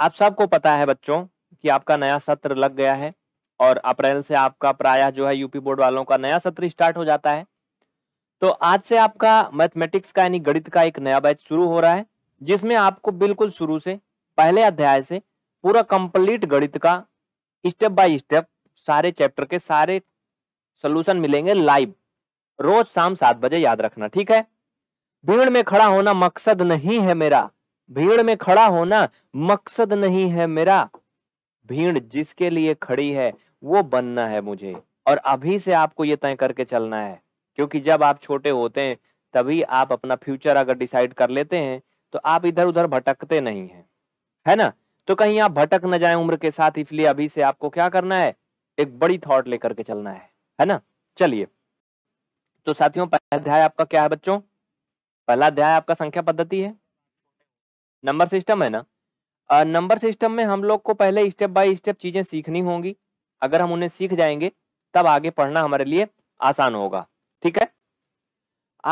आप सबको पता है बच्चों कि आपका नया सत्र लग गया है और अप्रैल से आपका प्रायः जो है यूपी बोर्ड वालों का नया सत्र स्टार्ट हो जाता है तो आज से आपका मैथमेटिक्स का यानी गणित का एक नया बैच शुरू हो रहा है जिसमें आपको बिल्कुल शुरू से पहले अध्याय से पूरा कंप्लीट गणित का स्टेप बाय स्टेप सारे चैप्टर के सारे सोल्यूशन मिलेंगे लाइव रोज शाम सात बजे याद रखना ठीक है भीड़ में खड़ा होना मकसद नहीं है मेरा भीड़ में खड़ा होना मकसद नहीं है मेरा भीड़ जिसके लिए खड़ी है वो बनना है मुझे और अभी से आपको ये तय करके चलना है क्योंकि जब आप छोटे होते हैं तभी आप अपना फ्यूचर अगर डिसाइड कर लेते हैं तो आप इधर उधर भटकते नहीं हैं है ना तो कहीं आप भटक न जाए उम्र के साथ इसलिए अभी से आपको क्या करना है एक बड़ी थॉट लेकर के चलना है है ना चलिए तो साथियों पहला अध्याय आपका क्या है बच्चों पहला अध्याय आपका संख्या पद्धति है नंबर सिस्टम है ना नंबर सिस्टम में हम लोग को पहले स्टेप बाय स्टेप चीज़ें सीखनी होंगी अगर हम उन्हें सीख जाएंगे तब आगे पढ़ना हमारे लिए आसान होगा ठीक है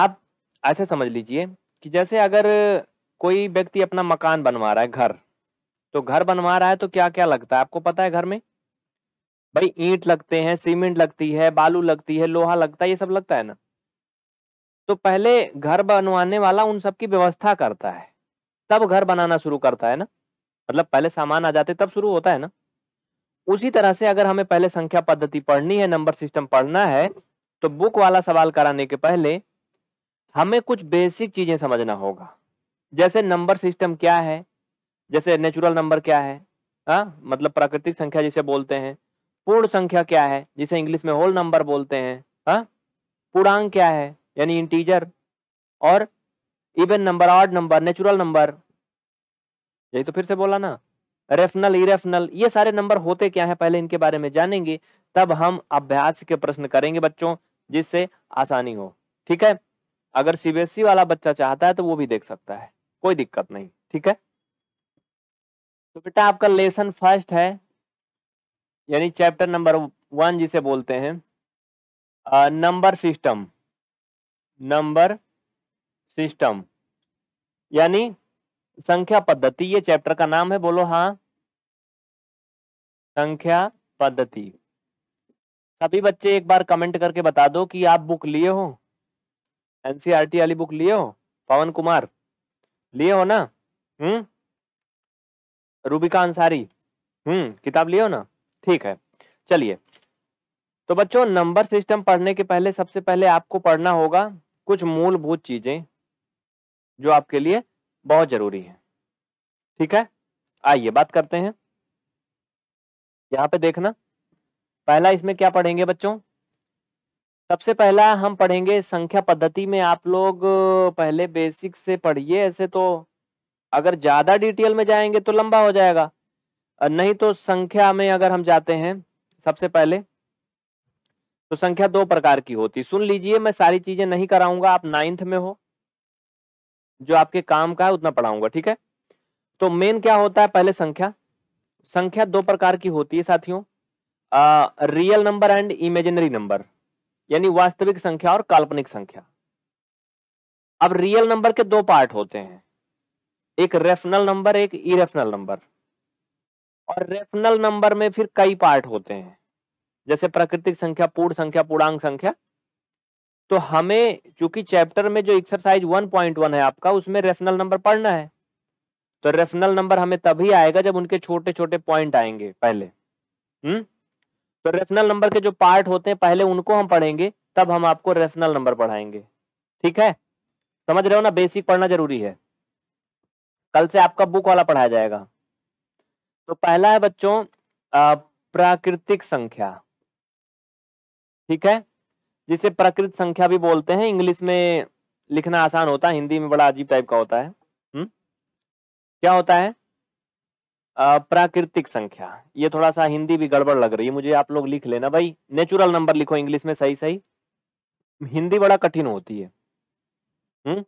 आप ऐसे समझ लीजिए कि जैसे अगर कोई व्यक्ति अपना मकान बनवा रहा है घर तो घर बनवा रहा है तो क्या क्या लगता है आपको पता है घर में भाई ईंट लगते हैं सीमेंट लगती है बालू लगती है लोहा लगता है ये सब लगता है ना तो पहले घर बनवाने वाला उन सब की व्यवस्था करता है तब घर बनाना शुरू करता है ना मतलब पहले सामान आ जाते तब शुरू होता है ना उसी तरह से अगर हमें पहले संख्या पद्धति पढ़नी है नंबर सिस्टम पढ़ना है तो बुक वाला सवाल कराने के पहले हमें कुछ बेसिक चीजें समझना होगा जैसे नंबर सिस्टम क्या है जैसे नेचुरल नंबर क्या है हाँ मतलब प्राकृतिक संख्या जिसे बोलते हैं पूर्ण संख्या क्या है जिसे इंग्लिश में होल नंबर बोलते हैं हाँ पूर्णांक क्या है यानी इंटीजर और even number odd number natural number यही तो फिर से बोला ना रेफनल इरेफनल ये सारे नंबर होते क्या है पहले इनके बारे में जानेंगे तब हम अभ्यास के प्रश्न करेंगे बच्चों जिससे आसानी हो ठीक है अगर सीबीएसई e वाला बच्चा चाहता है तो वो भी देख सकता है कोई दिक्कत नहीं ठीक है तो बेटा आपका लेसन फर्स्ट है यानी चैप्टर नंबर वन जिसे बोलते हैं नंबर सिस्टम नंबर सिस्टम यानी संख्या पद्धति ये चैप्टर का नाम है बोलो हाँ संख्या पद्धति सभी बच्चे एक बार कमेंट करके बता दो कि आप बुक लिए हो एनसीईआरटी e वाली बुक लिए हो पवन कुमार लिए हो ना हम्म रूबिका अंसारी हम्म किताब लिए हो ना ठीक है चलिए तो बच्चों नंबर सिस्टम पढ़ने के पहले सबसे पहले आपको पढ़ना होगा कुछ मूलभूत चीजें जो आपके लिए बहुत जरूरी है ठीक है आइए बात करते हैं यहाँ पे देखना पहला इसमें क्या पढ़ेंगे बच्चों सबसे पहला हम पढ़ेंगे संख्या पद्धति में आप लोग पहले बेसिक से पढ़िए ऐसे तो अगर ज़्यादा डिटेल में जाएंगे तो लंबा हो जाएगा नहीं तो संख्या में अगर हम जाते हैं सबसे पहले तो संख्या दो प्रकार की होती सुन लीजिए मैं सारी चीज़ें नहीं कराऊंगा आप नाइन्थ में हो जो आपके काम का है उतना पढ़ाऊंगा ठीक है तो मेन क्या होता है पहले संख्या संख्या दो प्रकार की होती है साथियों real number and imaginary number यानी वास्तविक संख्या और काल्पनिक संख्या अब रियल नंबर के दो पार्ट होते हैं एक रेफनल नंबर एक इरेफनल नंबर और रेफनल नंबर में फिर कई पार्ट होते हैं जैसे प्राकृतिक संख्या पूर्ण संख्या पूर्णांक संख्या तो हमें चूंकि चैप्टर में जो एक्सरसाइज 1.1 है आपका उसमें रेफनल नंबर पढ़ना है तो रेफनल नंबर हमें तभी आएगा जब उनके छोटे छोटे पॉइंट आएंगे पहले हम्म तो रेफनल नंबर के जो पार्ट होते हैं पहले उनको हम पढ़ेंगे तब हम आपको रेफनल नंबर पढ़ाएंगे ठीक है समझ रहे हो ना बेसिक पढ़ना जरूरी है कल से आपका बुक वाला पढ़ाया जाएगा तो पहला है बच्चों प्राकृतिक संख्या ठीक है जिसे प्रकृत संख्या भी बोलते हैं इंग्लिश में लिखना आसान होता है हिंदी में बड़ा अजीब टाइप का होता है हुँ? क्या होता है प्राकृतिक संख्या ये थोड़ा सा हिंदी भी गड़बड़ लग रही है मुझे आप लोग लिख लेना भाई नेचुरल नंबर लिखो इंग्लिश में सही सही हिंदी बड़ा कठिन होती है हुँ?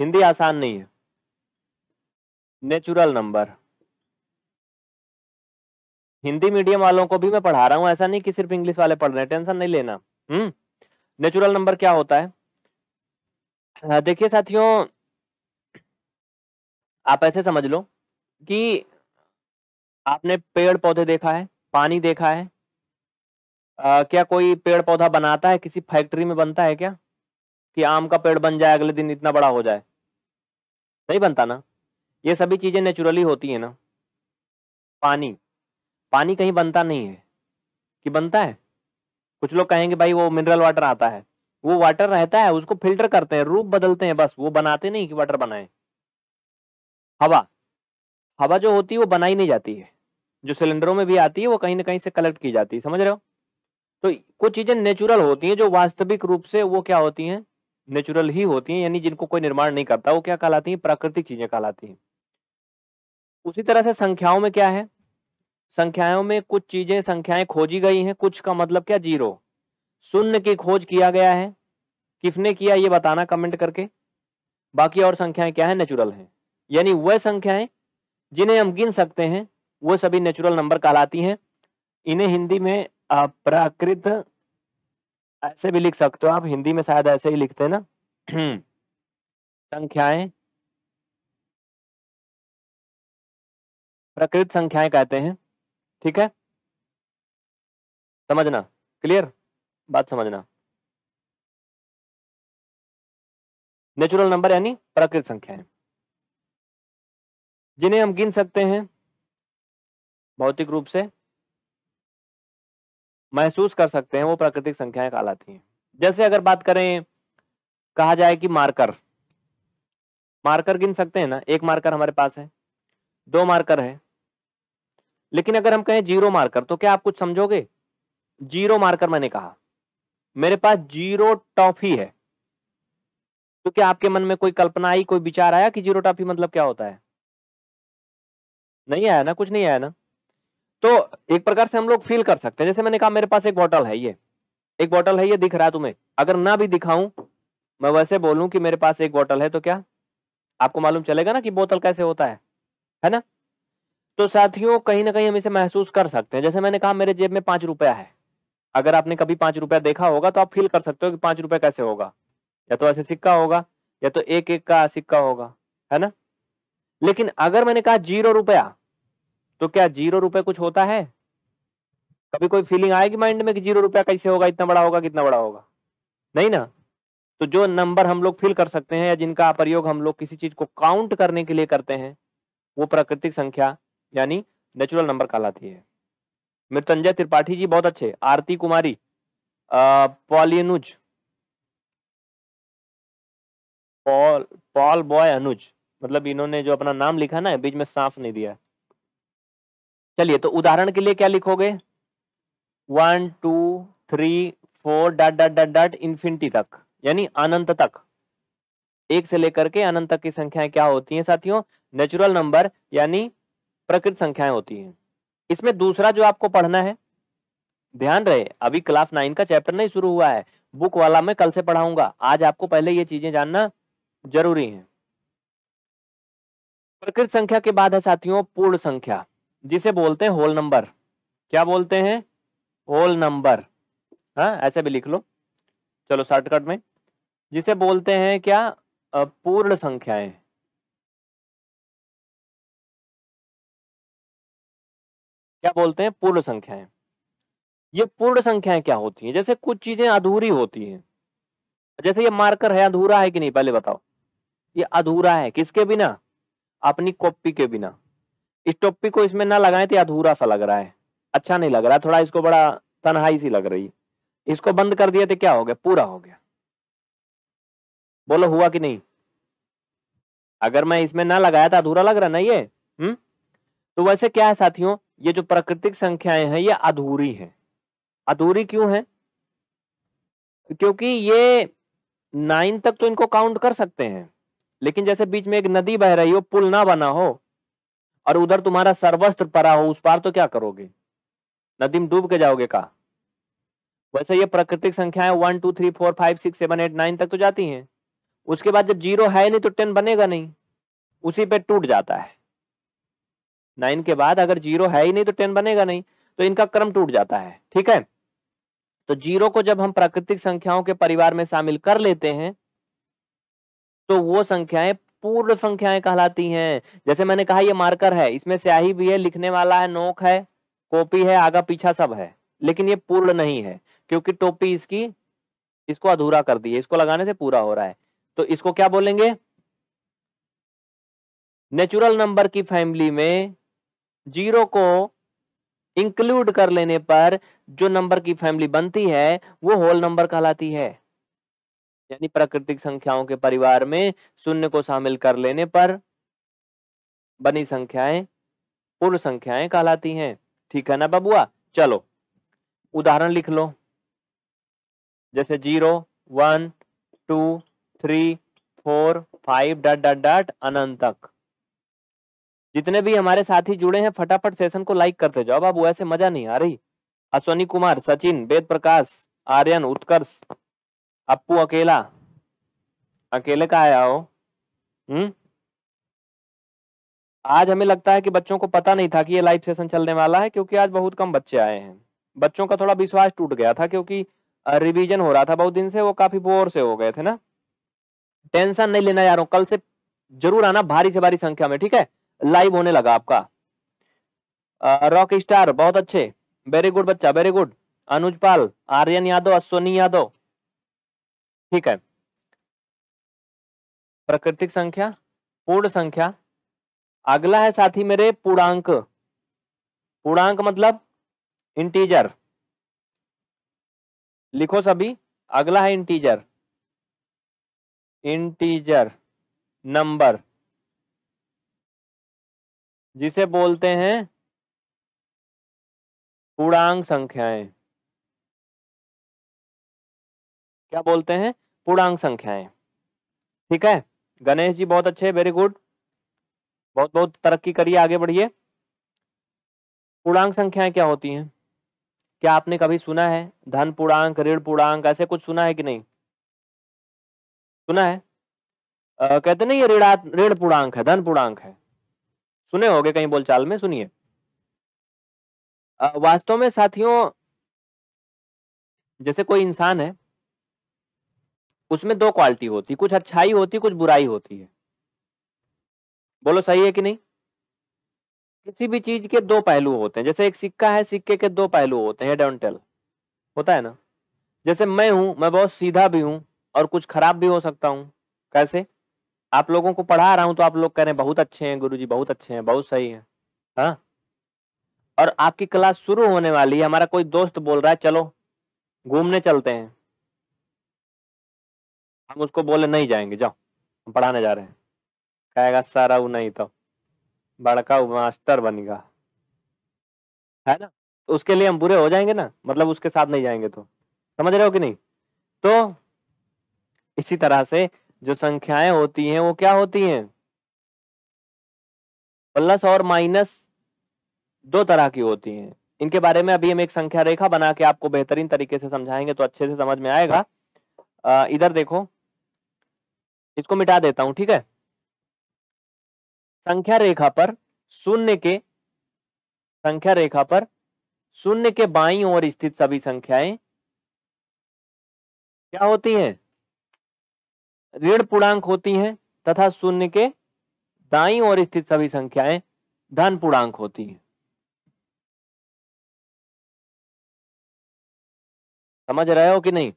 हिंदी आसान नहीं है नेचुरल नंबर हिंदी मीडियम वालों को भी मैं पढ़ा रहा हूँ ऐसा नहीं कि सिर्फ इंग्लिश वाले पढ़ रहे हैं टेंशन नहीं लेना हम्म नेचुरल नंबर क्या होता है देखिए साथियों आप ऐसे समझ लो कि आपने पेड़ पौधे देखा है पानी देखा है आ, क्या कोई पेड़ पौधा बनाता है किसी फैक्ट्री में बनता है क्या कि आम का पेड़ बन जाए अगले दिन इतना बड़ा हो जाए नहीं बनता ना ये सभी चीज़ें नेचुरली होती है ना पानी पानी कहीं बनता नहीं है कि बनता है कुछ लोग कहेंगे भाई वो मिनरल वाटर आता है वो वाटर रहता है उसको फिल्टर करते हैं रूप बदलते हैं बस वो बनाते नहीं कि वाटर बनाए हवा हवा जो होती है वो बनाई नहीं जाती है जो सिलेंडरों में भी आती है वो कहीं ना कहीं से कलेक्ट की जाती है समझ रहे हो तो कुछ चीजें नेचुरल होती हैं जो वास्तविक रूप से वो क्या होती हैं नेचुरल ही होती हैं यानी जिनको कोई निर्माण नहीं करता वो क्या कहलाती हैं प्राकृतिक चीजें कहलाती हैं उसी तरह से संख्याओं में क्या है संख्याओं में कुछ चीजें संख्याएं खोजी गई हैं कुछ का मतलब क्या जीरो शून्य की खोज किया गया है किसने किया ये बताना कमेंट करके बाकी और संख्याएं क्या है नेचुरल हैं यानी वह संख्याएं जिन्हें हम गिन सकते हैं वो सभी नेचुरल नंबर कहलाती हैं इन्हें हिंदी में प्राकृत ऐसे भी लिख सकते हो आप हिंदी में शायद ऐसे ही लिखते हैं ना संख्याएं प्रकृत संख्याएं कहते हैं ठीक है समझना क्लियर बात समझना नेचुरल नंबर यानी प्राकृतिक संख्याएं जिन्हें हम गिन सकते हैं भौतिक रूप से महसूस कर सकते हैं वो प्राकृतिक संख्याएं कहलाती हैं जैसे अगर बात करें कहा जाए कि मार्कर मार्कर गिन सकते हैं ना एक मार्कर हमारे पास है दो मार्कर है लेकिन अगर हम कहें जीरो मार्कर तो क्या आप कुछ समझोगे जीरो मार्कर मैंने कहा मेरे पास जीरो टॉफी है तो क्या आपके मन में कोई कल्पना आई कोई विचार आया कि जीरो टॉफी मतलब क्या होता है नहीं आया ना कुछ नहीं आया ना तो एक प्रकार से हम लोग फील कर सकते हैं जैसे मैंने कहा मेरे पास एक बॉटल है ये एक बॉटल है ये दिख रहा है तुम्हें अगर ना भी दिखाऊं मैं वैसे बोलूं कि मेरे पास एक बॉटल है तो क्या आपको मालूम चलेगा ना कि बोतल कैसे होता है है ना तो साथियों कहीं ना कहीं हम इसे महसूस कर सकते हैं जैसे मैंने कहा मेरे जेब में पांच रुपया है अगर आपने कभी पांच रुपया देखा होगा तो आप फील कर सकते हो कि पांच रुपया कैसे होगा या तो ऐसे सिक्का होगा या तो एक एक का सिक्का होगा है ना लेकिन अगर मैंने कहा जीरो रुपया तो क्या जीरो रुपये कुछ होता है कभी कोई फीलिंग आएगी माइंड में कि जीरो रुपया कैसे होगा इतना बड़ा होगा कितना बड़ा होगा नहीं ना तो जो नंबर हम लोग फील कर सकते हैं या जिनका प्रयोग हम लोग किसी चीज को काउंट करने के लिए करते हैं वो प्राकृतिक संख्या यानी नेचुरल नंबर कहलाती है मृतंजय त्रिपाठी जी बहुत अच्छे आरती कुमारी पॉलियनुज पॉल पॉल बॉय अनुज मतलब इन्होंने जो अपना नाम लिखा ना बीच में साफ नहीं दिया चलिए तो उदाहरण के लिए क्या लिखोगे one two three four dot dot dot dot infinity तक यानी अनंत तक एक से लेकर के अनंत तक की संख्याएं क्या होती हैं साथियों नेचुरल नंबर यानी प्रकृत संख्याएं होती हैं इसमें दूसरा जो आपको पढ़ना है ध्यान रहे अभी क्लास नाइन का चैप्टर नहीं शुरू हुआ है बुक वाला मैं कल से पढ़ाऊंगा आज आपको पहले ये चीजें जानना जरूरी है प्रकृत संख्या के बाद है साथियों पूर्ण संख्या जिसे बोलते हैं होल नंबर क्या बोलते हैं होल नंबर हाँ ऐसे भी लिख लो चलो शॉर्टकट में जिसे बोलते हैं क्या पूर्ण संख्याएं क्या बोलते हैं पूर्ण संख्याएं ये पूर्ण संख्याएं क्या होती हैं जैसे कुछ चीजें अधूरी होती हैं जैसे ये मार्कर है अधूरा है कि नहीं पहले बताओ ये अधूरा है किसके बिना अपनी कॉपी के बिना इस टॉपी को इसमें ना लगाए तो अधूरा सा लग रहा है अच्छा नहीं लग रहा थोड़ा इसको बड़ा तनहाई सी लग रही इसको बंद कर दिया तो क्या हो गया पूरा हो गया बोलो हुआ कि नहीं अगर मैं इसमें ना लगाया था तो अधूरा लग रहा ना ये हम्म तो वैसे क्या है साथियों ये जो प्राकृतिक संख्याएं हैं ये अधूरी हैं अधूरी क्यों है क्योंकि ये नाइन तक तो इनको काउंट कर सकते हैं लेकिन जैसे बीच में एक नदी बह रही हो पुल ना बना हो और उधर तुम्हारा सर्वस्त्र पड़ा हो उस पार तो क्या करोगे नदी में डूब के जाओगे का वैसे ये प्राकृतिक संख्याएं one two three four five six seven eight nine तक तो जाती हैं उसके बाद जब जीरो है नहीं तो टेन बनेगा नहीं उसी पे टूट जाता है नाइन के बाद अगर जीरो है ही नहीं तो टेन बनेगा नहीं तो इनका क्रम टूट जाता है ठीक है तो जीरो को जब हम प्राकृतिक संख्याओं के परिवार में शामिल कर लेते हैं तो वो संख्याएं पूर्ण संख्याएं कहलाती हैं जैसे मैंने कहा ये मार्कर है इसमें स्याही भी है लिखने वाला है नोक है कॉपी है आगा पीछा सब है लेकिन ये पूर्ण नहीं है क्योंकि टोपी इसकी इसको अधूरा कर दी है इसको लगाने से पूरा हो रहा है तो इसको क्या बोलेंगे नेचुरल नंबर की फैमिली में जीरो को इंक्लूड कर लेने पर जो नंबर की फैमिली बनती है वो होल नंबर कहलाती है यानी प्राकृतिक संख्याओं के परिवार में शून्य को शामिल कर लेने पर बनी संख्याएं पूर्ण संख्याएं कहलाती हैं ठीक है ना बबुआ चलो उदाहरण लिख लो जैसे zero one two three four five dot dot dot अनंत तक जितने भी हमारे साथी जुड़े हैं फटाफट सेशन को लाइक करते जाओ बाबू ऐसे मजा नहीं आ रही अश्वनी कुमार सचिन वेद प्रकाश आर्यन उत्कर्ष अपू अकेला अकेले का आया हो हम्म आज हमें लगता है कि बच्चों को पता नहीं था कि ये लाइव सेशन चलने वाला है क्योंकि आज बहुत कम बच्चे आए हैं बच्चों का थोड़ा विश्वास टूट गया था क्योंकि रिवीजन हो रहा था बहुत दिन से वो काफी बोर से हो गए थे ना टेंशन नहीं लेना यारों कल से जरूर आना भारी से भारी संख्या में ठीक है लाइव होने लगा आपका रॉक स्टार बहुत अच्छे वेरी गुड बच्चा वेरी गुड अनुज पाल आर्यन यादव अश्वनी यादव ठीक है प्राकृतिक संख्या पूर्ण संख्या अगला है साथी मेरे पूर्णांक पूर्णांक मतलब इंटीजर लिखो सभी अगला है इंटीजर इंटीजर नंबर जिसे बोलते हैं पूर्णांग संख्याएं क्या बोलते हैं पूर्णांग संख्याएं ठीक है गणेश जी बहुत अच्छे वेरी गुड बहुत बहुत तरक्की करिए आगे बढ़िए पूर्णांग संख्याएं क्या होती हैं क्या आपने कभी सुना है धन पूर्णांक ऋण पूर्णांक ऐसे कुछ सुना है कि नहीं सुना है आ, कहते नहीं ये ऋण पूर्णांक है धन पूर्णांक है सुने होगे कहीं बोलचाल में सुनिए वास्तव में साथियों जैसे कोई इंसान है उसमें दो क्वालिटी होती कुछ अच्छाई होती कुछ बुराई होती है बोलो सही है कि नहीं किसी भी चीज के दो पहलू होते हैं जैसे एक सिक्का है सिक्के के दो पहलू होते हैं टेल होता है ना जैसे मैं हूं मैं बहुत सीधा भी हूं और कुछ खराब भी हो सकता हूं कैसे आप लोगों को पढ़ा रहा हूँ तो आप लोग कह रहे हैं बहुत अच्छे हैं गुरुजी बहुत अच्छे हैं बहुत सही हैं हाँ और आपकी क्लास शुरू होने वाली है हमारा कोई दोस्त बोल रहा है चलो घूमने चलते हैं हम उसको बोले नहीं जाएंगे जाओ हम पढ़ाने जा रहे हैं कहेगा सारा वो नहीं तो बड़का मास्टर बनेगा है ना तो उसके लिए हम बुरे हो जाएंगे ना मतलब उसके साथ नहीं जाएंगे तो समझ रहे हो कि नहीं तो इसी तरह से जो संख्याएं होती हैं वो क्या होती हैं प्लस और माइनस दो तरह की होती हैं इनके बारे में अभी हम एक संख्या रेखा बना के आपको बेहतरीन तरीके से समझाएंगे तो अच्छे से समझ में आएगा आ, इधर देखो इसको मिटा देता हूं ठीक है संख्या रेखा पर शून्य के संख्या रेखा पर शून्य के बाई ओर स्थित सभी संख्याएं क्या होती हैं ऋण पूर्णांक होती हैं तथा शून्य के दाई और स्थित सभी संख्याएं धन पूर्णांक होती हैं समझ रहे हो कि नहीं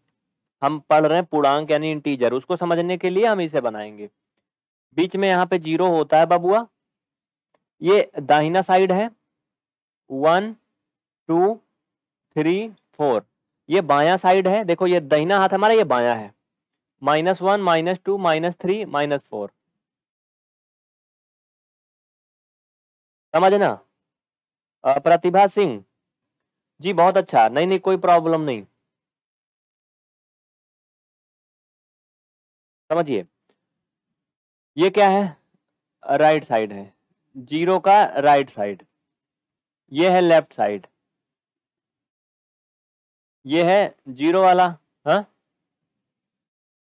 हम पढ़ रहे हैं पूर्णांक यानी इंटीजर उसको समझने के लिए हम इसे बनाएंगे बीच में यहाँ पे जीरो होता है बबुआ ये दाहिना साइड है वन टू थ्री फोर ये बाया साइड है देखो ये दहिना हाथ हमारा ये बाया है minus one minus two minus three minus four समझ ना प्रतिभा सिंह जी बहुत अच्छा नहीं नहीं कोई प्रॉब्लम नहीं समझिए ये क्या है राइट साइड है जीरो का राइट साइड ये है लेफ्ट साइड ये है जीरो वाला हाँ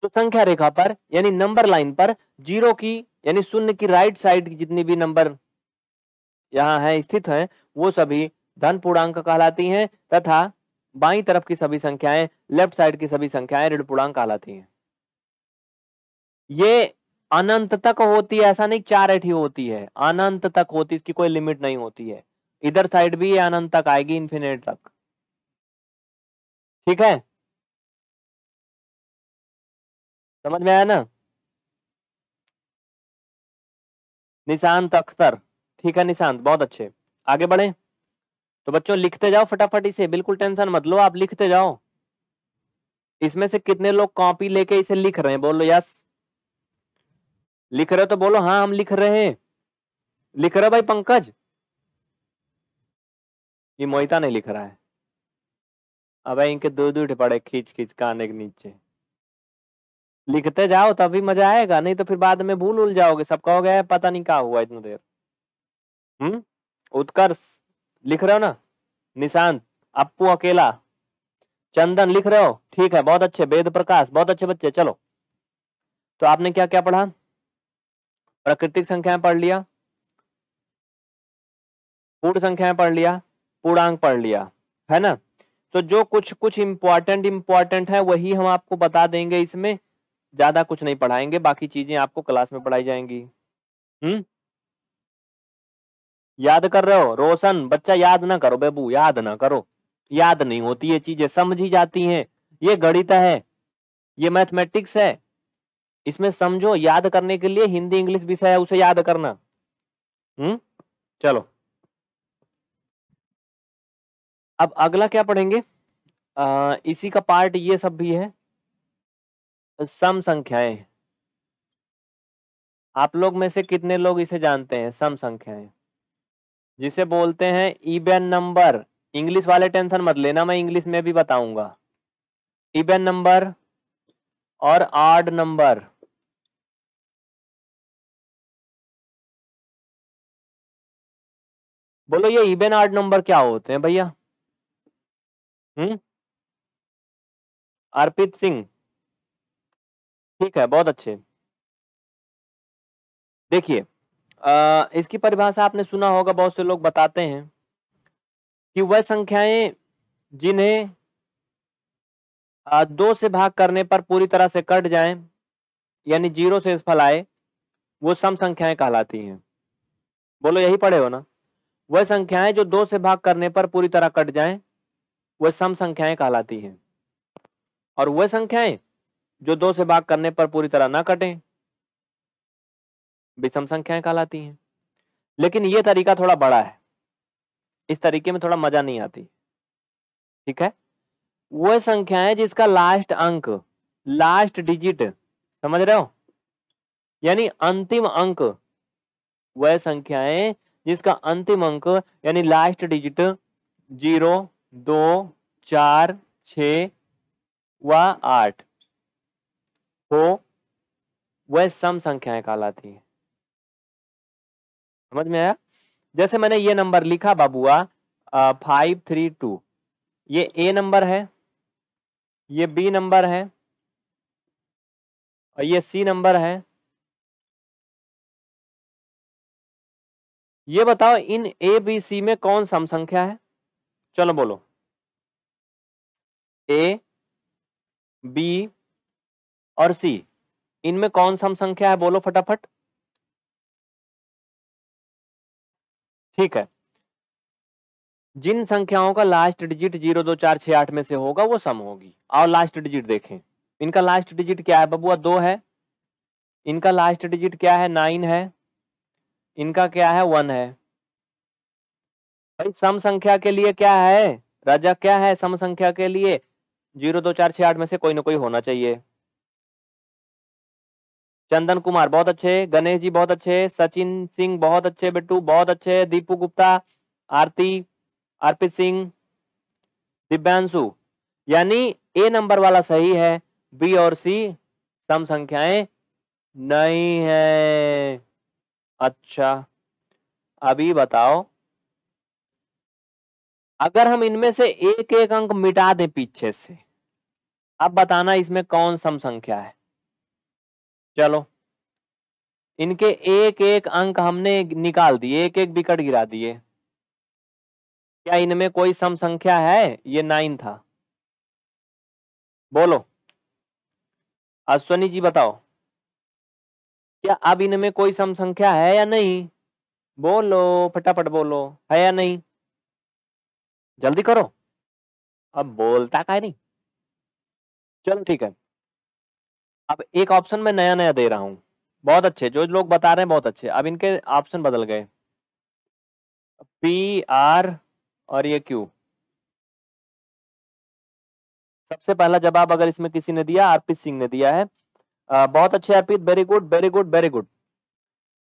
तो संख्या रेखा पर यानी नंबर लाइन पर जीरो की यानी शून्य की राइट साइड की जितनी भी नंबर यहाँ है स्थित हैं वो सभी धन पूर्णांक कहलाती हैं तथा बाई तरफ की सभी संख्याएं लेफ्ट साइड की सभी संख्याएं ऋण पूर्णांक कहलाती हैं ये अनंत तक होती है ऐसा नहीं चार ऐठी होती है अनंत तक होती इसकी कोई लिमिट नहीं होती है इधर साइड भी ये अनंत तक आएगी इन्फिनेट तक ठीक है समझ में आया ना निशांत अख्तर ठीक है निशांत बहुत अच्छे आगे बढ़े तो बच्चों लिखते जाओ फटाफट इसे बिल्कुल टेंशन मत लो आप लिखते जाओ इसमें से कितने लोग कॉपी लेके इसे लिख रहे हैं बोलो यस लिख रहे हो तो बोलो हाँ हम लिख रहे हैं लिख रहे हो भाई पंकज ये मोहिता नहीं लिख रहा है अब इनके दो दूठ पड़े खींच खींच कान के नीचे लिखते जाओ तभी मजा आएगा नहीं तो फिर बाद में भूल उल जाओगे सब कहोगे पता नहीं क्या हुआ इतना देर हम्म उत्कर्ष लिख रहे हो ना निशांत अपू अकेला चंदन लिख रहे हो ठीक है बहुत अच्छे वेद प्रकाश बहुत अच्छे बच्चे चलो तो आपने क्या क्या पढ़ा प्राकृतिक संख्याएं पढ़ लिया पूर्ण संख्याएं पढ़ लिया पूर्णांक पढ़ लिया है ना तो जो कुछ कुछ इम्पोर्टेंट इम्पोर्टेंट है वही हम आपको बता देंगे इसमें ज्यादा कुछ नहीं पढ़ाएंगे बाकी चीजें आपको क्लास में पढ़ाई जाएंगी हम्म याद कर रहे हो रोशन बच्चा याद ना करो बेबू याद ना करो याद नहीं होती ये चीजें समझ ही जाती हैं ये गणित है ये मैथमेटिक्स है इसमें समझो याद करने के लिए हिंदी इंग्लिश विषय है उसे याद करना हम्म चलो अब अगला क्या पढ़ेंगे आ, इसी का पार्ट ये सब भी है तो सम संख्याएं आप लोग में से कितने लोग इसे जानते हैं सम संख्याएं जिसे बोलते हैं इबेन नंबर इंग्लिश वाले टेंशन मत लेना मैं इंग्लिश में भी बताऊंगा इबेन नंबर और आर्ड नंबर बोलो ये इबेन आर्ड नंबर क्या होते हैं भैया हम्म अर्पित सिंह ठीक है बहुत अच्छे देखिए इसकी परिभाषा आपने सुना होगा बहुत से लोग बताते हैं कि वह संख्याएं जिन्हें दो से भाग करने पर पूरी तरह से कट जाएं यानी जीरो से फल आए वो सम संख्याएं कहलाती हैं बोलो यही पढ़े हो ना वह संख्याएं जो दो से भाग करने पर पूरी तरह कट जाएं वह सम संख्याएं कहलाती हैं और वह संख्याएं जो दो से भाग करने पर पूरी तरह ना कटें विषम संख्याएं कहलाती हैं लेकिन ये तरीका थोड़ा बड़ा है इस तरीके में थोड़ा मजा नहीं आती ठीक है वो संख्याएं जिसका लास्ट अंक लास्ट डिजिट समझ रहे हो यानी अंतिम अंक वह संख्याएं जिसका अंतिम अंक यानी लास्ट डिजिट जीरो दो चार छ व आठ हो वह सम संख्याएं कहलाती हैं समझ में आया जैसे मैंने ये नंबर लिखा बाबुआ फाइव थ्री टू ये ए नंबर है ये बी नंबर है और ये सी नंबर है ये बताओ इन ए बी सी में कौन सम संख्या है चलो बोलो ए बी और सी इनमें कौन सम संख्या है बोलो फटाफट ठीक है जिन संख्याओं का लास्ट डिजिट जीरो दो चार छह आठ में से होगा वो सम होगी और लास्ट डिजिट देखें इनका लास्ट डिजिट क्या है बबुआ दो है इनका लास्ट डिजिट क्या है नाइन है इनका क्या है वन है भाई सम संख्या के लिए क्या है राजा क्या है सम संख्या के लिए जीरो दो चार छह आठ में से कोई ना कोई होना चाहिए चंदन कुमार बहुत अच्छे गणेश जी बहुत अच्छे सचिन सिंह बहुत अच्छे बिट्टू बहुत अच्छे दीपू गुप्ता आरती अर्पित सिंह दिव्यांशु यानी ए नंबर वाला सही है बी और सी सम संख्याएं नहीं है अच्छा अभी बताओ अगर हम इनमें से एक एक अंक मिटा दें पीछे से अब बताना इसमें कौन सम संख्या है चलो इनके एक एक अंक हमने निकाल दिए एक एक विकट गिरा दिए क्या इनमें कोई सम संख्या है ये नाइन था बोलो अश्वनी जी बताओ क्या अब इनमें कोई सम संख्या है या नहीं बोलो फटाफट बोलो है या नहीं जल्दी करो अब बोलता का नहीं चलो ठीक है अब एक ऑप्शन में नया नया दे रहा हूँ बहुत अच्छे जो लोग बता रहे हैं बहुत अच्छे अब इनके ऑप्शन बदल गए पी आर और ये क्यू सबसे पहला जवाब अगर इसमें किसी ने दिया आरपी सिंह ने दिया है आ, बहुत अच्छे Arpit very good very good very good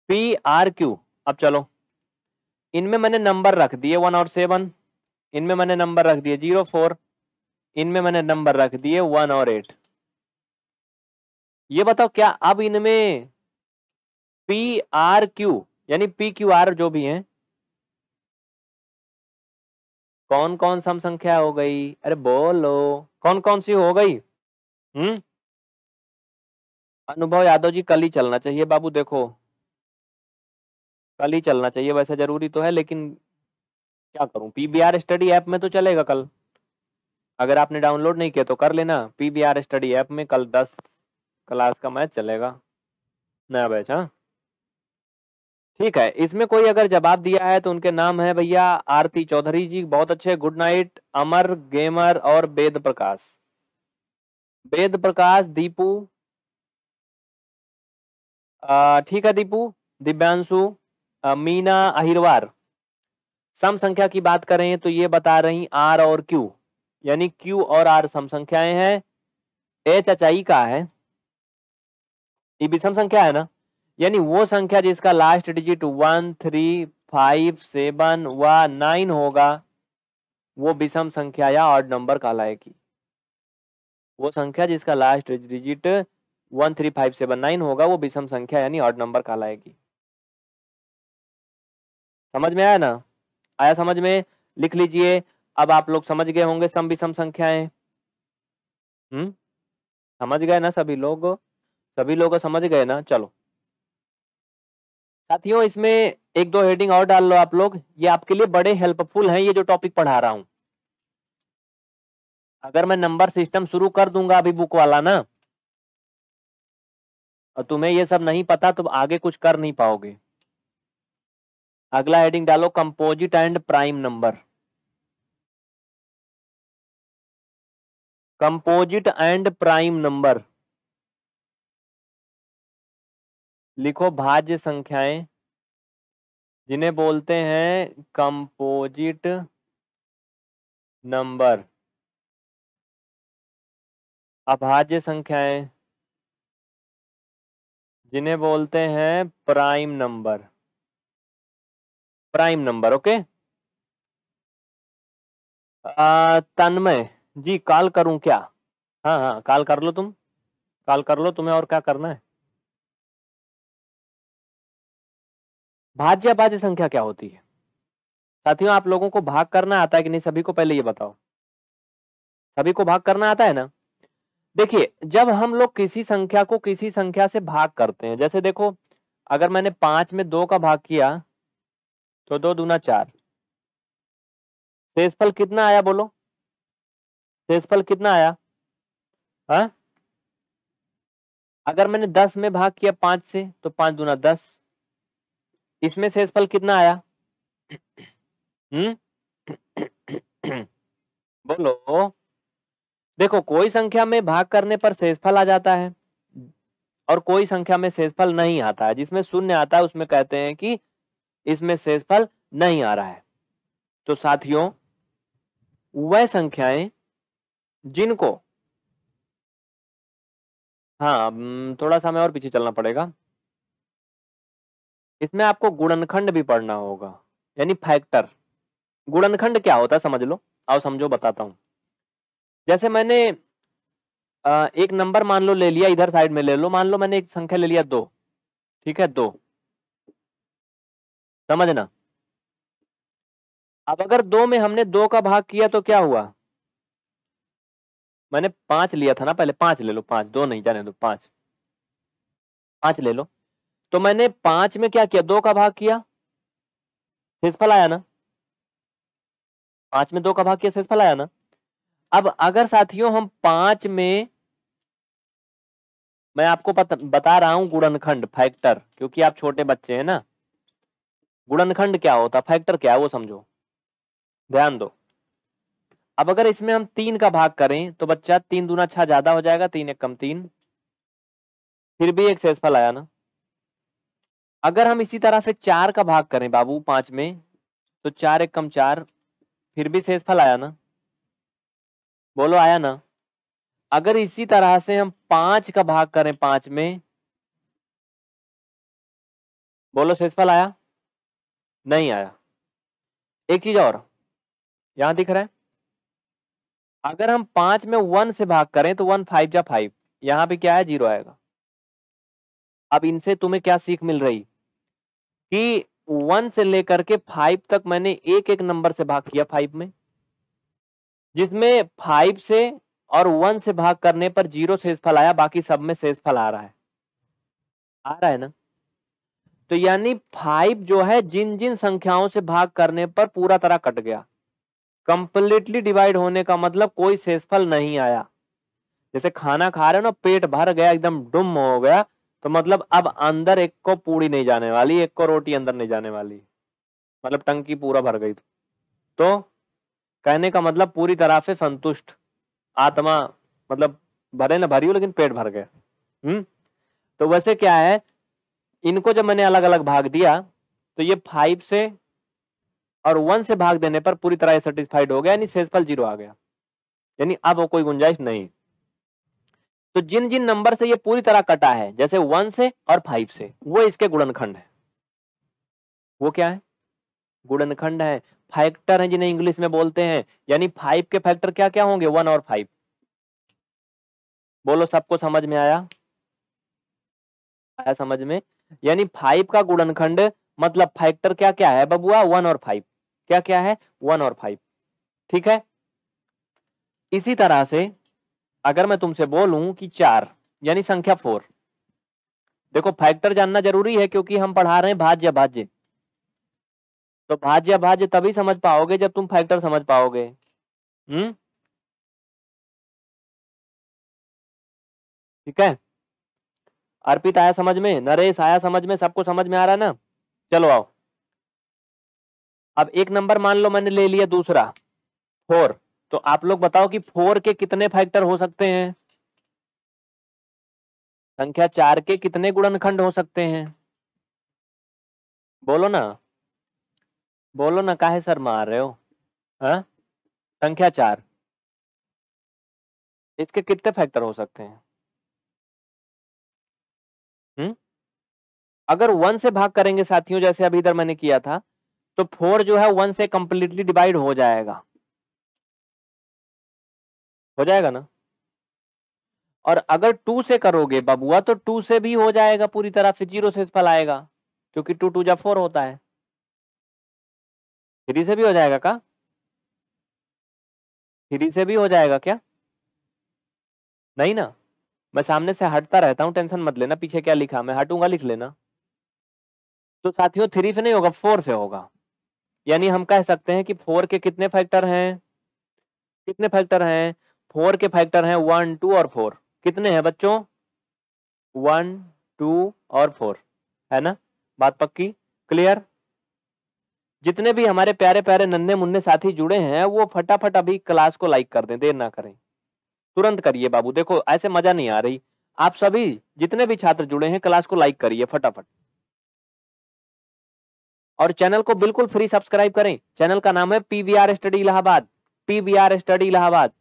P R Q अब चलो इनमें मैंने नंबर रख दिए वन और सेवन इनमें मैंने नंबर रख दिए जीरो फोर इनमें मैंने नंबर रख दिए वन और एट ये बताओ क्या अब इनमें पी आर क्यू यानी पी क्यू आर जो भी हैं कौन कौन सम संख्या हो गई अरे बोलो कौन कौन सी हो गई हम्म अनुभव यादव जी कल ही चलना चाहिए बाबू देखो कल ही चलना चाहिए वैसे जरूरी तो है लेकिन क्या करूं पीबीआर स्टडी ऐप में तो चलेगा कल अगर आपने डाउनलोड नहीं किया तो कर लेना पीबीआर स्टडी ऐप में कल दस क्लास का मैच चलेगा नया बैच हाँ ठीक है इसमें कोई अगर जवाब दिया है तो उनके नाम है भैया आरती चौधरी जी बहुत अच्छे गुड नाइट अमर गेमर और वेद प्रकाश वेद प्रकाश दीपू ठीक है दीपू दिव्यांशु मीना अहिरवार सम संख्या की बात करें तो ये बता रही आर और क्यू यानी क्यू और आर सम संख्याएं हैं एच आई का है ये विषम संख्या है ना यानी वो संख्या जिसका last digit one three five seven व नाइन होगा वो विषम संख्या या ऑड नंबर कहलाएगी वो संख्या जिसका last digit one three five seven nine होगा वो विषम संख्या यानी ऑड नंबर कहलाएगी समझ में आया ना आया समझ में लिख लीजिए अब आप लोग समझ गए होंगे सम विषम संख्याएं हम्म समझ गए ना सभी लोग सभी लोग समझ गए ना चलो साथियों इसमें एक दो हेडिंग और डाल लो आप लोग ये आपके लिए बड़े हेल्पफुल हैं ये जो टॉपिक पढ़ा रहा हूं अगर मैं नंबर सिस्टम शुरू कर दूंगा अभी बुक वाला ना और तुम्हें ये सब नहीं पता तो आगे कुछ कर नहीं पाओगे अगला हेडिंग डालो composite and prime number composite and prime number लिखो भाज्य संख्याएं जिन्हें बोलते हैं कंपोजिट नंबर अभाज्य संख्याएं जिन्हें बोलते हैं prime number prime number okay Tanmay ji call करूं क्या हाँ हाँ कॉल कर लो तुम कॉल कर लो तुम्हें और क्या करना है भाज्य भाज्य संख्या क्या होती है साथियों आप लोगों को भाग करना आता है कि नहीं सभी को पहले ये बताओ सभी को भाग करना आता है ना देखिए जब हम लोग किसी संख्या को किसी संख्या से भाग करते हैं जैसे देखो अगर मैंने पांच में दो का भाग किया तो दो दूना चार शेषफल कितना आया बोलो शेषफल कितना आया हा? अगर मैंने दस में भाग किया पांच से तो पांच दूना दस इसमें शेषफल कितना आया हम्म बोलो देखो कोई संख्या में भाग करने पर शेषफल आ जाता है और कोई संख्या में शेषफल नहीं आता है जिसमें शून्य आता है उसमें कहते हैं कि इसमें शेषफल नहीं आ रहा है तो साथियों वह संख्याएं जिनको हाँ हम्म, थोड़ा सा हमें और पीछे चलना पड़ेगा इसमें आपको गुणनखंड भी पढ़ना होगा यानी फैक्टर गुणनखंड क्या होता है समझ लो आओ समझो बताता हूँ जैसे मैंने एक नंबर मान लो ले लिया इधर साइड में ले लो मान लो मैंने एक संख्या ले लिया दो ठीक है दो समझना अब अगर दो में हमने दो का भाग किया तो क्या हुआ मैंने पांच लिया था ना पहले पांच ले लो पांच दो नहीं जाने दो पांच पांच ले लो तो मैंने पांच में क्या किया दो का भाग किया शेषफल आया ना पांच में दो का भाग किया शेषफल आया ना अब अगर साथियों हम पांच में मैं आपको पत, बता रहा हूं गुणनखंड फैक्टर क्योंकि आप छोटे बच्चे हैं ना गुणनखंड क्या होता फैक्टर क्या है वो समझो ध्यान दो अब अगर इसमें हम तीन का भाग करें तो बच्चा तीन दूना छह ज्यादा हो जाएगा तीन एक कम तीन फिर भी एक शेषफल आया ना अगर हम इसी तरह से चार का भाग करें बाबू पांच में तो चार एक कम चार फिर भी शेषफल आया ना बोलो आया ना अगर इसी तरह से हम पांच का भाग करें पांच में बोलो शेषफल आया नहीं आया एक चीज और यहां दिख रहा है अगर हम पांच में वन से भाग करें तो वन फाइव या फाइव यहां पे क्या है जीरो आएगा अब इनसे तुम्हें क्या सीख मिल रही कि वन से लेकर के फाइव तक मैंने एक एक नंबर से भाग किया फाइव में जिसमें फाइव से और वन से भाग करने पर जीरो शेषफल आया बाकी सब में शेष आ रहा है आ रहा है ना तो यानी फाइव जो है जिन जिन संख्याओं से भाग करने पर पूरा तरह कट गया कंप्लीटली डिवाइड होने का मतलब कोई शेषफल नहीं आया जैसे खाना खा रहे हो ना पेट भर गया एकदम डुम हो गया तो मतलब अब अंदर एक को पूरी नहीं जाने वाली एक को रोटी अंदर नहीं जाने वाली मतलब टंकी पूरा भर गई तो, तो कहने का मतलब पूरी तरह से संतुष्ट आत्मा मतलब भरे ना भरी हो लेकिन पेट भर गया हम्म तो वैसे क्या है इनको जब मैंने अलग अलग भाग दिया तो ये फाइव से और वन से भाग देने पर पूरी तरह सेटिस्फाइड हो गया यानी सेसफल जीरो आ गया यानी अब कोई गुंजाइश नहीं तो जिन जिन नंबर से ये पूरी तरह कटा है जैसे वन से और फाइव से वो इसके गुणनखंड है वो क्या है गुणनखंड है फैक्टर है जिन्हें इंग्लिश में बोलते हैं यानी फाइव के फैक्टर क्या क्या होंगे वन और फाइव बोलो सबको समझ में आया आया समझ में यानी फाइव का गुणनखंड मतलब फैक्टर क्या क्या है बबुआ वन और फाइव क्या क्या है वन और फाइव ठीक है इसी तरह से अगर मैं तुमसे बोलूं कि चार यानी संख्या फोर देखो फैक्टर जानना जरूरी है क्योंकि हम पढ़ा रहे हैं भाज्य भाज्य तो भाज्य भाज्य तभी समझ पाओगे जब तुम फैक्टर समझ पाओगे हम्म ठीक है अर्पित आया समझ में नरेश आया समझ में सबको समझ में आ रहा है ना चलो आओ अब एक नंबर मान लो मैंने ले लिया दूसरा फोर तो आप लोग बताओ कि फोर के कितने फैक्टर हो सकते हैं संख्या चार के कितने गुणनखंड हो सकते हैं बोलो ना बोलो ना काहे सर मार रहे हो हा? संख्या चार इसके कितने फैक्टर हो सकते हैं हुँ? हम्म? अगर वन से भाग करेंगे साथियों जैसे अभी इधर मैंने किया था तो फोर जो है वन से कंप्लीटली डिवाइड हो जाएगा हो जाएगा ना और अगर टू से करोगे बबुआ तो टू से भी हो जाएगा पूरी तरह से जीरो से फल आएगा क्योंकि टू टू जब फोर होता है थ्री से भी हो जाएगा का थ्री से भी हो जाएगा क्या नहीं ना मैं सामने से हटता रहता हूँ टेंशन मत लेना पीछे क्या लिखा मैं हटूंगा लिख लेना तो साथियों थ्री से नहीं होगा फोर से होगा यानी हम कह सकते हैं कि फोर के कितने फैक्टर हैं कितने फैक्टर हैं फोर के फैक्टर हैं वन टू और फोर कितने हैं बच्चों वन टू और फोर है ना बात पक्की क्लियर जितने भी हमारे प्यारे प्यारे नन्हे मुन्ने साथी जुड़े हैं वो फटाफट अभी क्लास को लाइक कर दें देर ना करें तुरंत करिए बाबू देखो ऐसे मजा नहीं आ रही आप सभी जितने भी छात्र जुड़े हैं क्लास को लाइक करिए फटाफट और चैनल को बिल्कुल फ्री सब्सक्राइब करें चैनल का नाम है PVR study Allahabad PVR study Allahabad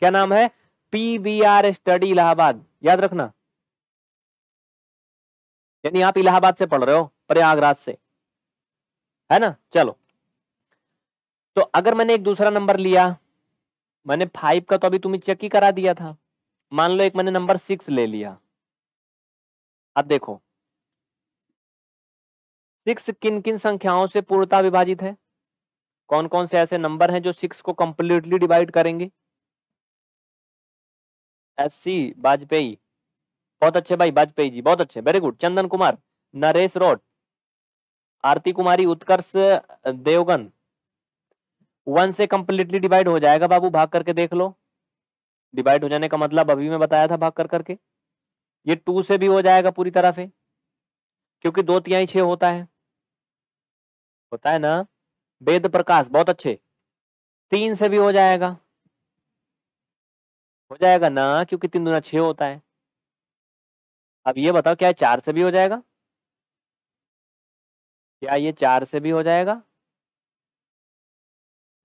क्या नाम है पीबीआर स्टडी इलाहाबाद याद रखना यानी आप इलाहाबाद से पढ़ रहे हो प्रयागराज से है ना चलो तो अगर मैंने एक दूसरा नंबर लिया मैंने फाइव का तो अभी तुम्हें चेक ही करा दिया था मान लो एक मैंने नंबर सिक्स ले लिया अब देखो सिक्स किन किन संख्याओं से पूर्णता विभाजित है कौन कौन से ऐसे नंबर हैं जो सिक्स को कंप्लीटली डिवाइड करेंगे एस सी वाजपेयी बहुत अच्छे भाई वाजपेयी जी बहुत अच्छे वेरी गुड चंदन कुमार नरेश रोड आरती कुमारी उत्कर्ष देवगन वन से कंप्लीटली डिवाइड हो जाएगा बाबू भाग करके देख लो डिवाइड हो जाने का मतलब अभी मैं बताया था भाग कर करके ये टू से भी हो जाएगा पूरी तरह से क्योंकि दो तिहाई छे होता है होता है ना वेद प्रकाश बहुत अच्छे तीन से भी हो जाएगा हो जाएगा ना क्योंकि तीन दुना छः होता है अब ये बताओ क्या चार से भी हो जाएगा क्या ये चार से भी हो जाएगा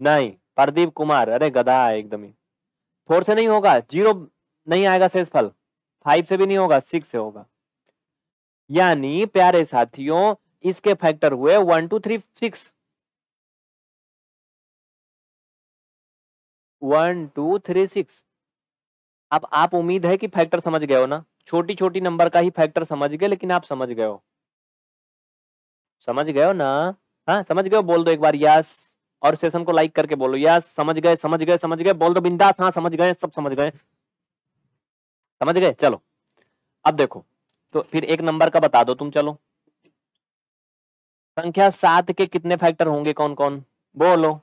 नहीं प्रदीप कुमार अरे गधा है एकदम ही फोर से नहीं होगा जीरो नहीं आएगा शेष फल फाइव से भी नहीं होगा सिक्स से होगा यानी प्यारे साथियों इसके फैक्टर हुए one two three six one two three six अब आप उम्मीद है कि फैक्टर समझ गए हो ना छोटी छोटी नंबर का ही फैक्टर समझ गए लेकिन आप समझ गए हो समझ गए हो ना हाँ समझ गए बोल दो एक बार यस और सेशन को लाइक करके बोलो यस समझ गए समझ गए समझ गए बोल दो बिंदास हाँ समझ गए सब समझ गए समझ गए चलो अब देखो तो फिर एक नंबर का बता दो तुम चलो संख्या सात के कितने फैक्टर होंगे कौन कौन बोलो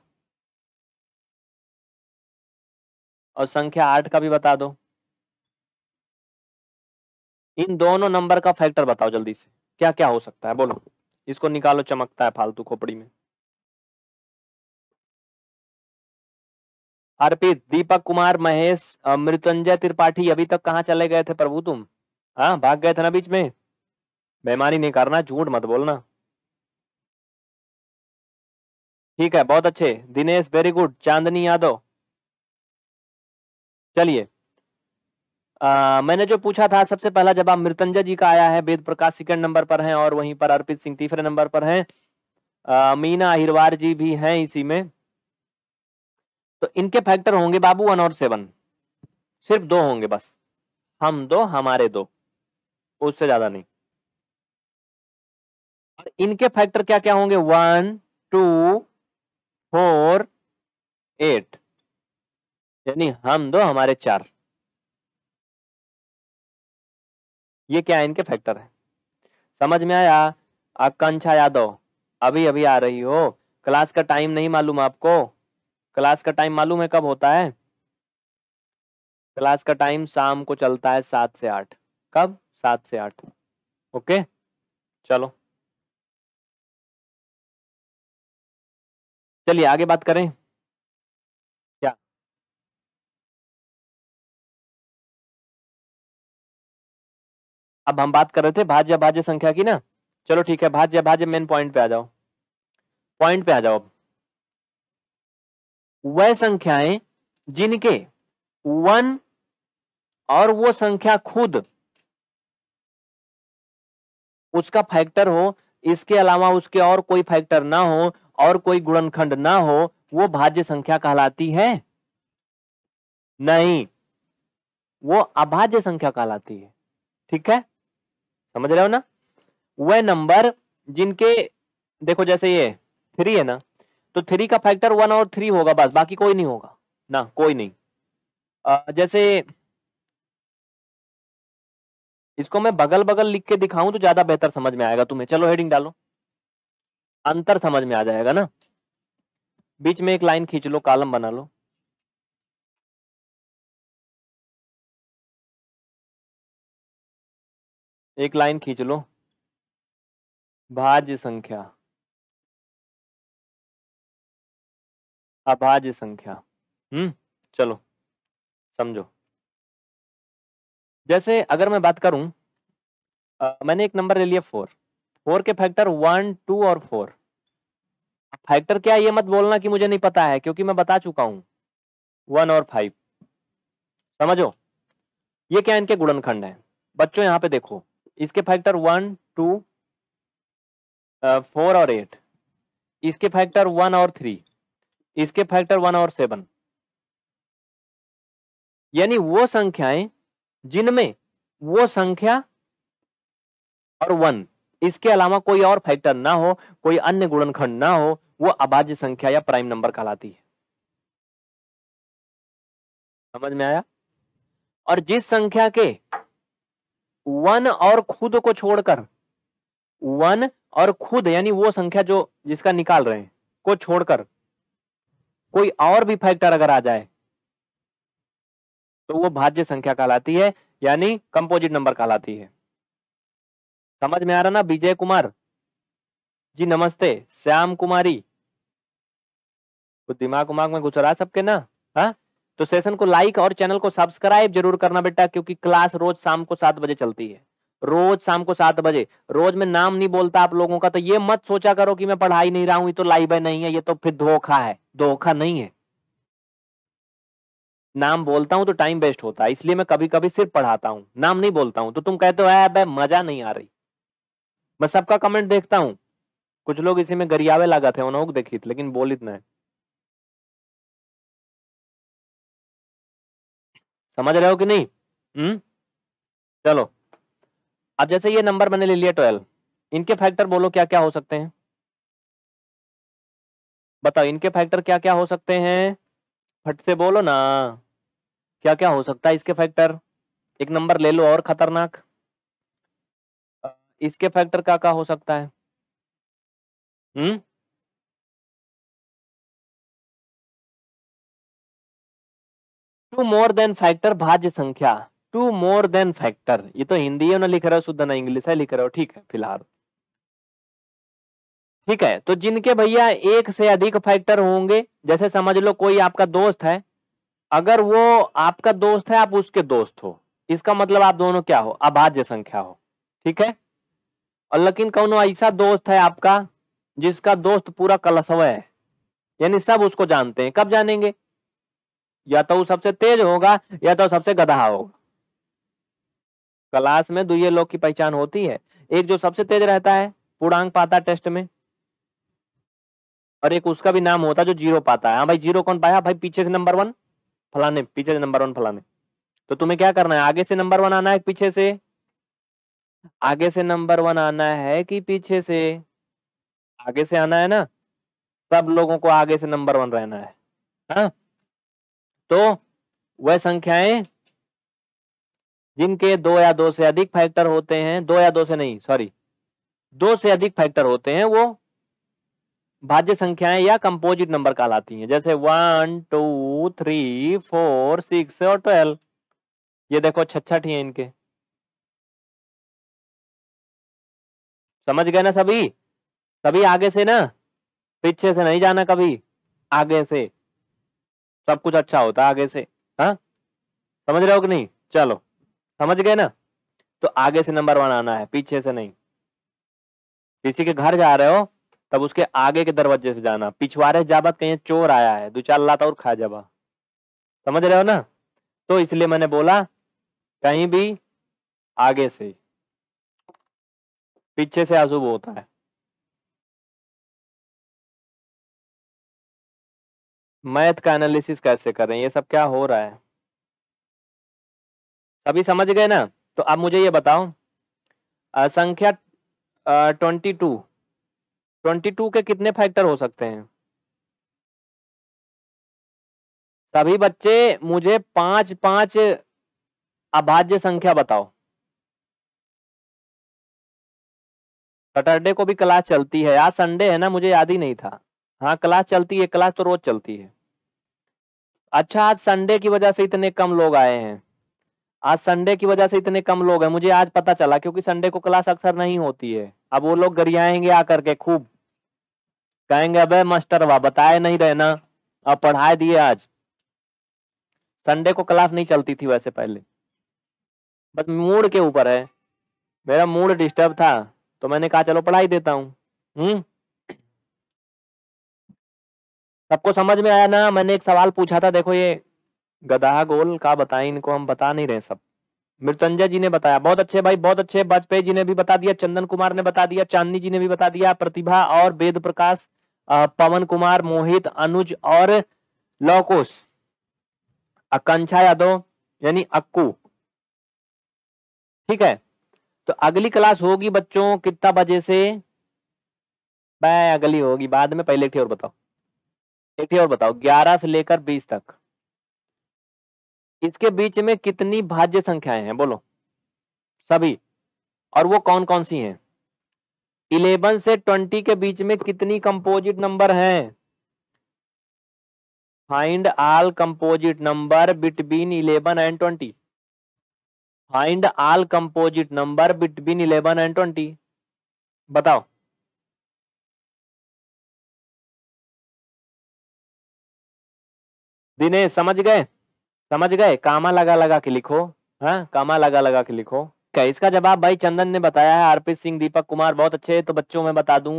और संख्या आठ का भी बता दो इन दोनों नंबर का फैक्टर बताओ जल्दी से क्या क्या हो सकता है बोलो इसको निकालो चमकता है फालतू खोपड़ी में अर्पित दीपक कुमार महेश मृत्युंजय त्रिपाठी अभी तक कहाँ चले गए थे प्रभु तुम हाँ भाग गए थे ना बीच में बेमारी नहीं करना झूठ मत बोलना ठीक है बहुत अच्छे दिनेश वेरी गुड चांदनी यादव चलिए मैंने जो पूछा था सबसे पहला जब आप मृतंजय जी का आया है वेद प्रकाश सेकंड नंबर पर हैं और वहीं पर अर्पित सिंह तीसरे नंबर पर हैं मीना अहिरवार जी भी हैं इसी में तो इनके फैक्टर होंगे बाबू वन और सेवन सिर्फ दो होंगे बस हम दो हमारे दो उससे ज्यादा नहीं और इनके फैक्टर क्या क्या होंगे वन टू फोर एट यानी हम दो हमारे चार ये क्या है इनके फैक्टर है समझ में आया आकांक्षा यादव अभी अभी आ रही हो क्लास का टाइम नहीं मालूम आपको क्लास का टाइम मालूम है कब होता है क्लास का टाइम शाम को चलता है सात से आठ कब सात से आठ ओके चलो चलिए आगे बात करें अब हम बात कर रहे थे भाज्य भाज्य संख्या की ना चलो ठीक है भाज्य भाज्य मेन पॉइंट पे आ जाओ पॉइंट पे आ जाओ अब वह संख्याएं जिनके वन और वो संख्या खुद उसका फैक्टर हो इसके अलावा उसके और कोई फैक्टर ना हो और कोई गुणनखंड ना हो वो भाज्य संख्या कहलाती है नहीं वो अभाज्य संख्या कहलाती है ठीक है समझ रहे हो ना वह नंबर जिनके देखो जैसे ये थ्री है ना तो थ्री का फैक्टर वन और थ्री होगा बस बाकी कोई नहीं होगा ना कोई नहीं आ, जैसे इसको मैं बगल बगल लिख के दिखाऊं तो ज्यादा बेहतर समझ में आएगा तुम्हें चलो हेडिंग डालो अंतर समझ में आ जाएगा ना बीच में एक लाइन खींच लो कालम बना लो एक लाइन खींच लो भाज्य संख्या अभाज्य संख्या हम्म चलो समझो जैसे अगर मैं बात करूं आ, मैंने एक नंबर ले लिया फोर फोर के फैक्टर वन टू और फोर फैक्टर क्या ये मत बोलना कि मुझे नहीं पता है क्योंकि मैं बता चुका हूं वन और फाइव समझो ये क्या इनके गुणनखंड हैं बच्चों यहां पे देखो इसके फैक्टर वन टू फोर और एट इसके फैक्टर वन और थ्री इसके फैक्टर वन और सेवन यानी वो संख्याएं जिनमें वो संख्या और वन इसके अलावा कोई और फैक्टर ना हो कोई अन्य गुणनखंड ना हो वो अभाज्य संख्या या प्राइम नंबर कहलाती है समझ में आया और जिस संख्या के वन और खुद को छोड़कर वन और खुद यानी वो संख्या जो जिसका निकाल रहे हैं को छोड़कर कोई और भी फैक्टर अगर आ जाए तो वो भाज्य संख्या कहलाती है यानी कंपोजिट नंबर कहलाती है समझ में आ रहा ना विजय कुमार जी नमस्ते श्याम कुमारी तो दिमाग उमाग में गुजरा सबके ना हाँ तो सेशन को लाइक और चैनल को सब्सक्राइब जरूर करना बेटा क्योंकि क्लास रोज शाम को सात बजे चलती है रोज शाम को सात बजे रोज में नाम नहीं बोलता आप लोगों का तो ये मत सोचा करो कि मैं पढ़ाई नहीं रहा हूं ये तो लाइव है नहीं है ये तो फिर धोखा है धोखा नहीं है नाम बोलता हूं तो टाइम वेस्ट होता है इसलिए मैं कभी कभी सिर्फ पढ़ाता हूं नाम नहीं बोलता हूं तो तुम कहते हो अब मजा नहीं आ रही मैं सबका कमेंट देखता हूं कुछ लोग इसी में गरियावे लगा थे उन्होंने देखी लेकिन बोल इतना है समझ रहे हो कि नहीं हम्म चलो अब जैसे ये नंबर मैंने ले लिया ट्वेल्व इनके फैक्टर बोलो क्या क्या हो सकते हैं बताओ इनके फैक्टर क्या क्या हो सकते हैं फट से बोलो ना क्या क्या हो सकता है इसके फैक्टर एक नंबर ले लो और खतरनाक इसके फैक्टर क्या क्या हो सकता है hmm two more than factor भाज्य संख्या टू मोर देन फैक्टर ये तो हिंदी है ना लिख रहे हो शुद्ध ना इंग्लिश है लिख रहे हो ठीक है फिलहाल ठीक है तो जिनके भैया एक से अधिक फैक्टर होंगे जैसे समझ लो कोई आपका दोस्त है अगर वो आपका दोस्त है आप उसके दोस्त हो इसका मतलब आप दोनों क्या हो अभाज्य संख्या हो ठीक है और लेकिन कौन ऐसा दोस्त है आपका जिसका दोस्त पूरा कलसव है यानी सब उसको जानते हैं कब जानेंगे या तो वो सबसे तेज होगा या तो सबसे गधा होगा क्लास में दुए लोग की पहचान होती है एक जो सबसे तेज रहता है पूर्णांक पाता टेस्ट में और एक उसका भी नाम होता है जो जीरो पाता है हाँ भाई जीरो कौन पाया भाई पीछे से नंबर वन फलाने पीछे से नंबर वन फलाने तो तुम्हें क्या करना है आगे से नंबर वन आना है पीछे से आगे से नंबर वन आना है कि पीछे से आगे से आना है ना सब लोगों को आगे से नंबर वन रहना है हाँ तो वह संख्याएं जिनके दो या दो से अधिक फैक्टर होते हैं दो या दो से नहीं सॉरी दो से अधिक फैक्टर होते हैं वो भाज्य संख्याएं या कंपोजिट नंबर कहलाती हैं जैसे one two three four six और ट्वेल्व ये देखो छठ ही है इनके समझ गए ना सभी सभी आगे से ना पीछे से नहीं जाना कभी आगे से सब कुछ अच्छा होता है आगे से हाँ समझ रहे हो कि नहीं चलो समझ गए ना तो आगे से नंबर वन आना है पीछे से नहीं किसी के घर जा रहे हो तब उसके आगे के दरवाजे से जाना पिछवाड़े जाबत कहीं चोर आया है दो चार लाता और खा जाबा समझ रहे हो ना तो इसलिए मैंने बोला कहीं भी आगे से पीछे से अशुभ होता है मैथ का एनालिसिस कैसे करें ये सब क्या हो रहा है अभी समझ गए ना तो अब मुझे ये बताओ आ, संख्या ट्वेंटी टू ट्वेंटी टू के कितने फैक्टर हो सकते हैं सभी बच्चे मुझे पांच पांच अभाज्य संख्या बताओ सटरडे को भी क्लास चलती है आज संडे है ना मुझे याद ही नहीं था हाँ क्लास चलती है क्लास तो रोज चलती है अच्छा आज संडे की वजह से इतने कम लोग आए हैं आज संडे की वजह से इतने कम लोग हैं मुझे आज पता चला क्योंकि संडे को क्लास अक्सर नहीं होती है अब वो लोग गरियाएंगे आकर के खूब कहेंगे अबे मास्टर वाह बताए नहीं रहना अब पढ़ाए दिए आज संडे को क्लास नहीं चलती थी वैसे पहले बस मूड के ऊपर है मेरा मूड डिस्टर्ब था तो मैंने कहा चलो पढ़ाई देता हूँ हम्म सबको समझ में आया ना मैंने एक सवाल पूछा था देखो ये गदाह गोल का बताएं इनको हम बता नहीं रहे सब मृत्युंजय जी ने बताया बहुत अच्छे भाई बहुत अच्छे वाजपेयी जी ने भी बता दिया चंदन कुमार ने बता दिया चांदनी जी ने भी बता दिया प्रतिभा और वेद प्रकाश पवन कुमार मोहित अनुज और लौकोश आकांक्षा यादव यानी अक्कू ठीक है तो अगली क्लास होगी बच्चों कितना बजे से बाय अगली होगी बाद में पहले एक और बताओ एक और बताओ ग्यारह से लेकर बीस तक इसके बीच में कितनी भाज्य संख्याएं हैं बोलो सभी और वो कौन कौन सी हैं इलेवन से ट्वेंटी के बीच में कितनी कंपोजिट नंबर हैं find all composite number between eleven and twenty find all composite number between eleven and twenty बताओ दिनेश समझ गए समझ गए कामा लगा लगा के लिखो हाँ कामा लगा लगा के लिखो क्या इसका जवाब भाई चंदन ने बताया है आरपी सिंह दीपक कुमार बहुत अच्छे तो बच्चों में बता दू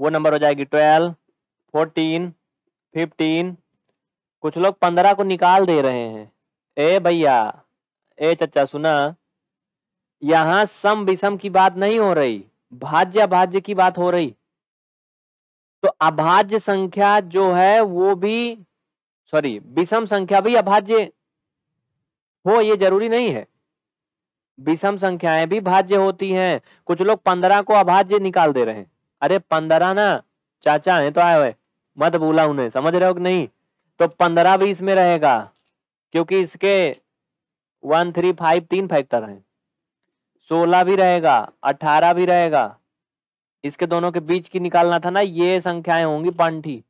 वो नंबर हो जाएगी ट्वेल्व फोर्टीन फिफ्टीन कुछ लोग पंद्रह को निकाल दे रहे हैं ए भैया ए चचा सुना यहाँ सम विषम की बात नहीं हो रही भाज्य अभाज्य की बात हो रही तो अभाज्य संख्या जो है वो भी सॉरी विषम संख्या भी अभाज्य हो ये जरूरी नहीं है विषम संख्याएं भी भाज्य होती हैं कुछ लोग पंद्रह को अभाज्य निकाल दे रहे हैं अरे पंद्रह ना चाचा है तो आए हुए मत बोला उन्हें समझ रहे हो कि नहीं तो पंद्रह भी इसमें रहेगा क्योंकि इसके वन थ्री फाइव तीन फैक्टर हैं सोलह भी रहेगा अठारह भी रहेगा इसके दोनों के बीच की निकालना था ना ये संख्याएं होंगी पंठी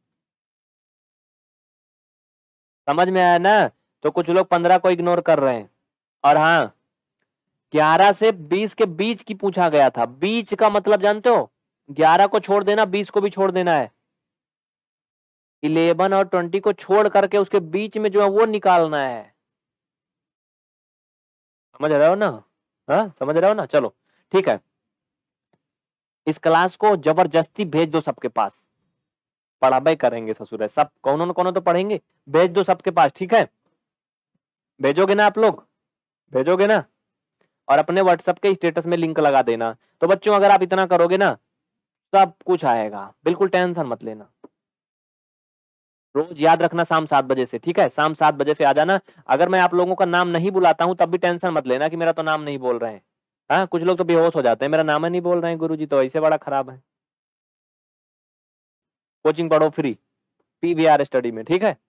समझ में आया ना तो कुछ लोग पंद्रह को इग्नोर कर रहे हैं और हाँ ग्यारह से बीस के बीच की पूछा गया था बीच का मतलब जानते हो ग्यारह को छोड़ देना बीस को भी छोड़ देना है इलेवन और ट्वेंटी को छोड़ करके उसके बीच में जो है वो निकालना है समझ रहे हो ना हाँ समझ रहे हो ना चलो ठीक है इस क्लास को जबरदस्ती भेज दो सबके पास पढ़ाबे करेंगे ससुर सब कौन न कौन तो पढ़ेंगे भेज दो सबके पास ठीक है भेजोगे ना आप लोग भेजोगे ना और अपने व्हाट्सएप के स्टेटस में लिंक लगा देना तो बच्चों अगर आप इतना करोगे ना सब कुछ आएगा बिल्कुल टेंशन मत लेना रोज याद रखना शाम सात बजे से ठीक है शाम सात बजे से आ जाना अगर मैं आप लोगों का नाम नहीं बुलाता हूँ तब भी टेंशन मत लेना कि मेरा तो नाम नहीं बोल रहे हैं हाँ, कुछ लोग तो बेहोश हो जाते हैं मेरा नाम ही नहीं बोल रहे हैं गुरु जी तो ऐसे बड़ा खराब है कोचिंग पढ़ो फ्री पीवीआर स्टडी में ठीक है